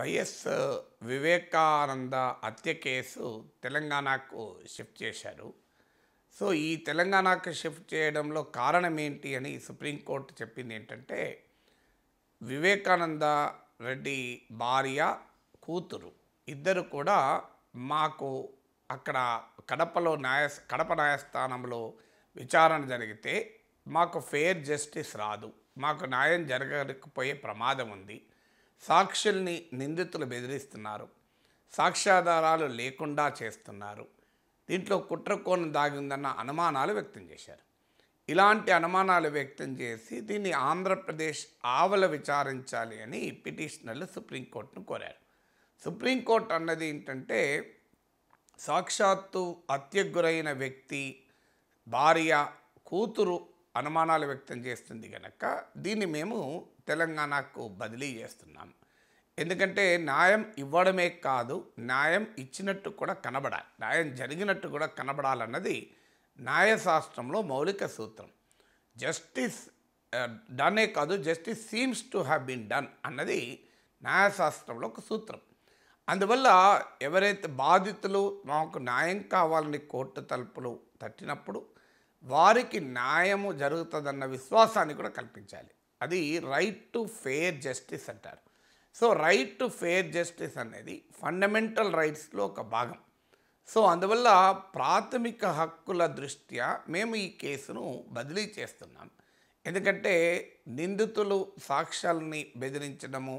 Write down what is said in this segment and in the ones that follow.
YS Vivekananda హత్య case తెలంగాణకు shift చేశారు సో ఈ తెలంగాణకు షిఫ్ట్ చేయడంలో కారణం ఏంటి అని సుప్రీంకోర్టు చెప్పింది ఏంటంటే వివేకానంద రెడ్డి భార్య కూతురు ఇద్దరు కూడా మాకు అక్కడ కడపలో న్యాయ కడప న్యాయస్థానంలో విచారణ జరిగితే మాకు ఫెయిర్ జస్టిస్ రాదు మాకు న్యాయం జరగకపోయే ప్రమాదం ఉంది సాక్షుల్ని నిందితులు బెదిరిస్తున్నారు సాక్ష్యాధారాలు లేకుండా చేస్తున్నారు దీంట్లో కుట్రకోణం దాగిందన్న అనుమానాలు వ్యక్తం చేశారు ఇలాంటి అనుమానాలు వ్యక్తం చేసి దీన్ని ఆంధ్రప్రదేశ్ ఆవల విచారించాలి అని పిటిషనర్లు సుప్రీంకోర్టును కోరారు సుప్రీంకోర్టు అన్నది ఏంటంటే సాక్షాత్తు అత్యగ్గురైన వ్యక్తి భార్య కూతురు అనుమానాలు వ్యక్తం చేస్తుంది కనుక దీన్ని మేము తెలంగాణకు బదిలీ చేస్తున్నాం ఎందుకంటే న్యాయం ఇవ్వడమే కాదు న్యాయం ఇచ్చినట్టు కూడా కనబడాలి న్యాయం జరిగినట్టు కూడా కనబడాలన్నది న్యాయశాస్త్రంలో మౌలిక సూత్రం జస్టిస్ డనే కాదు justice seems to have been done అన్నది న్యాయశాస్త్రంలో ఒక సూత్రం అందువల్ల ఎవరైతే బాధితులు మాకు న్యాయం కావాలని కోర్టు తలుపులు తట్టినప్పుడు వారికి న్యాయము జరుగుతుందన్న విశ్వాసాన్ని కూడా కల్పించాలి అది రైట్ టు ఫెయిర్ జస్టిస్ అంటారు so right to fair justice అనేది ఫండమెంటల్ రైట్స్లో ఒక భాగం సో అందువల్ల ప్రాథమిక హక్కుల దృష్ట్యా మేము ఈ కేసును బదిలీ చేస్తున్నాం ఎందుకంటే నిందితులు సాక్ష్యాలని బెదిరించడము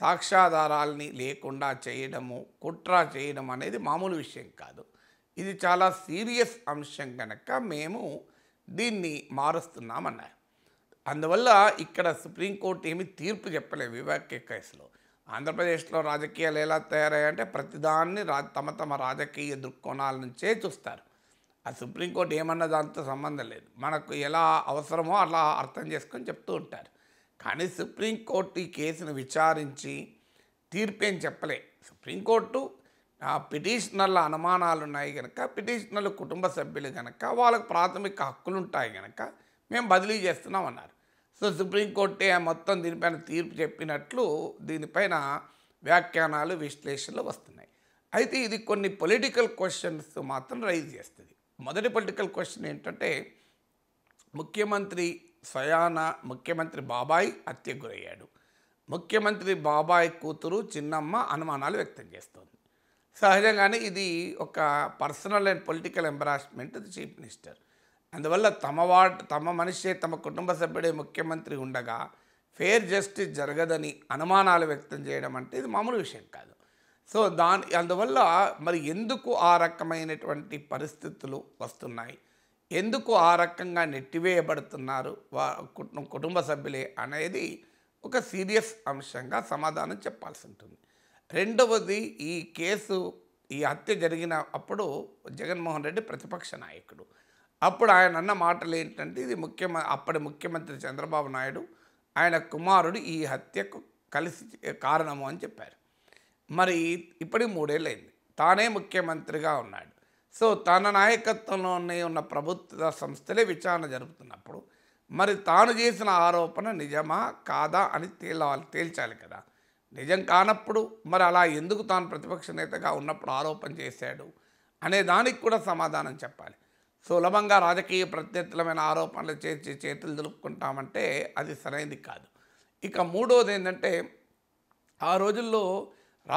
సాక్ష్యాధారాలని లేకుండా చేయడము కుట్ర చేయడం అనేది మామూలు విషయం కాదు ఇది చాలా సీరియస్ అంశం కనుక మేము దీన్ని మారుస్తున్నామన్నారు అందువల్ల ఇక్కడ సుప్రీంకోర్టు ఏమి తీర్పు చెప్పలేదు వివాక్య కేసులో ఆంధ్రప్రదేశ్లో రాజకీయాలు ఎలా తయారయ్యాయంటే ప్రతిదాన్ని రా తమ తమ రాజకీయ దృక్కోణాల నుంచే చూస్తారు ఆ సుప్రీంకోర్టు ఏమన్న దాంతో సంబంధం లేదు మనకు ఎలా అవసరమో అలా అర్థం చేసుకొని చెప్తూ ఉంటారు కానీ సుప్రీంకోర్టు ఈ కేసును విచారించి తీర్పేం చెప్పలే సుప్రీంకోర్టు ఆ పిటిషనర్ల అనుమానాలు ఉన్నాయి కనుక పిటిషనర్ల కుటుంబ సభ్యులు కనుక వాళ్ళకు ప్రాథమిక హక్కులు ఉంటాయి కనుక మేము బదిలీ చేస్తున్నాం అన్నారు సో సుప్రీంకోర్టు మొత్తం దీనిపైన తీర్పు చెప్పినట్లు దీనిపైన వ్యాఖ్యానాలు విశ్లేషణలు వస్తున్నాయి అయితే ఇది కొన్ని పొలిటికల్ క్వశ్చన్స్ మాత్రం రైజ్ చేస్తుంది మొదటి పొలిటికల్ క్వశ్చన్ ఏంటంటే ముఖ్యమంత్రి సయానా ముఖ్యమంత్రి బాబాయ్ హత్యకు గురయ్యాడు ముఖ్యమంత్రి బాబాయ్ కూతురు చిన్నమ్మ అనుమానాలు వ్యక్తం చేస్తోంది సహజంగానే ఇది ఒక personal and political embarrassment chief minister అందువల్ల తమ వాట్ తమ మనిషి తమ కుటుంబ సభ్యుడే ముఖ్యమంత్రి ఉండగా ఫేర్ జస్టిస్ జరగదని అనుమానాలు వ్యక్తం చేయడం అంటే ఇది మామూలు విషయం కాదు సో దాని అందువల్ల మరి ఎందుకు ఆ రకమైనటువంటి పరిస్థితులు వస్తున్నాయి ఎందుకు ఆ రకంగా నెట్టివేయబడుతున్నారు వా కుటుంబ సభ్యులే అనేది ఒక సీరియస్ అంశంగా సమాధానం చెప్పాల్సి ఉంటుంది రెండవది ఈ కేసు ఈ హత్య జరిగిన అప్పుడు జగన్మోహన్ రెడ్డి ప్రతిపక్ష నాయకుడు అప్పుడు ఆయన అన్న మాటలు ఏంటంటే ఇది ముఖ్యమ అప్పటి ముఖ్యమంత్రి చంద్రబాబు నాయుడు ఆయన కుమారుడు ఈ హత్యకు కలిసి కారణము అని చెప్పారు మరి ఇప్పటికి మూడేళ్ళైంది తానే ముఖ్యమంత్రిగా ఉన్నాడు సో తన నాయకత్వంలోనే ఉన్న ప్రభుత్వ సంస్థలే విచారణ జరుపుతున్నప్పుడు మరి తాను చేసిన ఆరోపణ నిజమా కాదా అని తేలాలి తేల్చాలి కదా నిజం కానప్పుడు మరి అలా ఎందుకు తాను ప్రతిపక్ష నేతగా ఉన్నప్పుడు ఆరోపణ చేశాడు అనే దానికి కూడా సమాధానం చెప్పాలి సులభంగా రాజకీయ ప్రత్యర్థులమైన ఆరోపణలు చేసి చేతులు దులుపుకుంటామంటే అది సరైనది కాదు ఇక మూడోది ఏంటంటే ఆ రోజుల్లో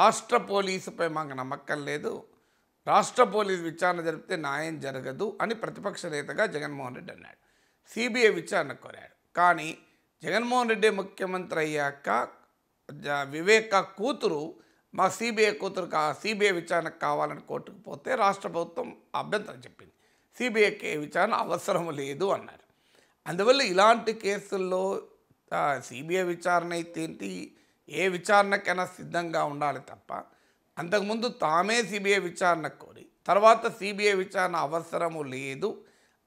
రాష్ట్ర పోలీసుపై మాకు నమ్మకం లేదు రాష్ట్ర పోలీసు విచారణ జరిపితే న్యాయం జరగదు అని ప్రతిపక్ష నేతగా జగన్మోహన్ రెడ్డి అన్నాడు సిబిఐ విచారణ కోరాడు కానీ జగన్మోహన్ రెడ్డి ముఖ్యమంత్రి అయ్యాక వివేక కూతురు మా సిబిఐ కూతురు కా సిబిఐ విచారణ కావాలని కోర్టుకు పోతే రాష్ట్ర ప్రభుత్వం అభ్యంతరం చెప్పింది సిబిఐకి విచారణ అవసరం లేదు అన్నారు అందువల్ల ఇలాంటి కేసుల్లో సిబిఐ విచారణ అయితే ఏ విచారణకైనా సిద్ధంగా ఉండాలి తప్ప అంతకుముందు తామే సిబిఐ విచారణ కోరి తర్వాత సిబిఐ విచారణ అవసరము లేదు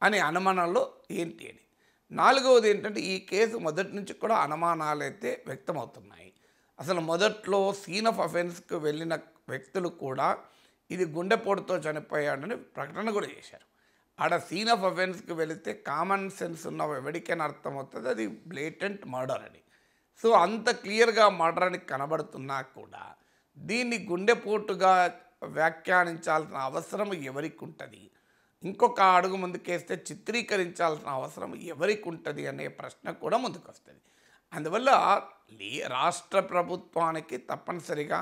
అనే అనుమానంలో ఏంటి అని నాలుగవది ఏంటంటే ఈ కేసు మొదటి నుంచి కూడా అనుమానాలైతే వ్యక్తమవుతున్నాయి అసలు మొదట్లో సీన్ ఆఫ్ అఫెన్స్కి వెళ్ళిన వ్యక్తులు కూడా ఇది గుండెపోటుతో చనిపోయాడని ప్రకటన కూడా చేశారు ఆడ సీన్ ఆఫ్ అఫెన్స్కి వెళితే కామన్ సెన్స్ ఉన్న ఎవరికైనా అర్థమవుతుంది అది బ్లేటెంట్ మర్డర్ అని సో అంత క్లియర్గా మర్డర్ అని కనబడుతున్నా కూడా దీన్ని గుండెపోటుగా వ్యాఖ్యానించాల్సిన అవసరం ఎవరికి ఉంటుంది ఇంకొక అడుగు ముందుకేస్తే చిత్రీకరించాల్సిన అవసరం ఎవరికి ఉంటుంది అనే ప్రశ్న కూడా ముందుకు వస్తుంది అందువల్ల లే రాష్ట్ర ప్రభుత్వానికి తప్పనిసరిగా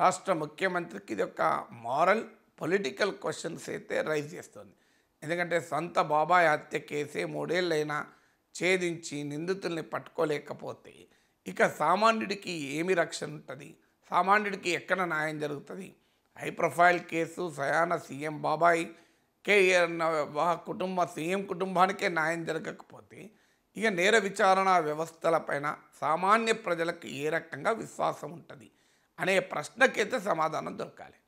రాష్ట్ర ముఖ్యమంత్రికి ఇది ఒక మారల్ పొలిటికల్ క్వశ్చన్స్ అయితే రైజ్ చేస్తుంది ఎందుకంటే సొంత బాబాయ్ హత్య కేసే మూడేళ్ళైనా ఛేదించి నిందితుల్ని పట్టుకోలేకపోతే ఇక సామాన్యుడికి ఏమి రక్షణ ఉంటుంది సామాన్యుడికి ఎక్కడ న్యాయం జరుగుతుంది హై ప్రొఫైల్ కేసు సయాన సీఎం బాబాయ్ కేఏ కుటుంబ సీఎం కుటుంబానికే న్యాయం జరగకపోతే ఇక నేర విచారణ వ్యవస్థలపైన సామాన్య ప్రజలకు ఏ రకంగా విశ్వాసం ఉంటుంది అనే ప్రశ్నకైతే సమాధానం దొరకాలి